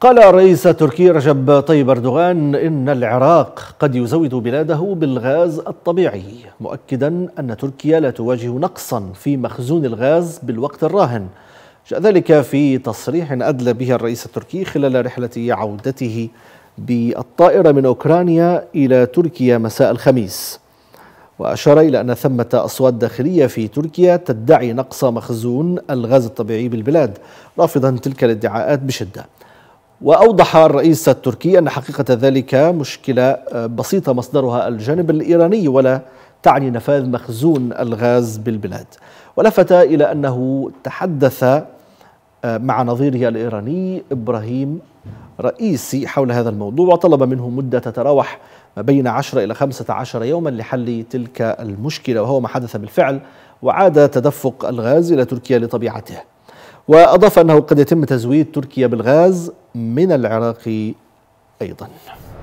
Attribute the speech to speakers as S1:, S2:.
S1: قال رئيس تركيا رجب طيب أردوغان إن العراق قد يزود بلاده بالغاز الطبيعي مؤكدا أن تركيا لا تواجه نقصا في مخزون الغاز بالوقت الراهن جاء ذلك في تصريح أدلى به الرئيس التركي خلال رحلة عودته بالطائرة من أوكرانيا إلى تركيا مساء الخميس وأشار إلى أن ثمة أصوات داخلية في تركيا تدعي نقص مخزون الغاز الطبيعي بالبلاد رافضا تلك الادعاءات بشدة وأوضح الرئيس التركي أن حقيقة ذلك مشكلة آه، بسيطة مصدرها الجانب الإيراني ولا تعني نفاذ مخزون الغاز بالبلاد ولفت إلى أنه تحدث آه، مع نظيره الإيراني إبراهيم رئيسي حول هذا الموضوع وطلب منه مدة تتراوح ما بين 10 إلى 15 يوما لحل تلك المشكلة وهو ما حدث بالفعل وعاد تدفق الغاز إلى تركيا لطبيعته وأضاف أنه قد يتم تزويد تركيا بالغاز من العراق أيضاً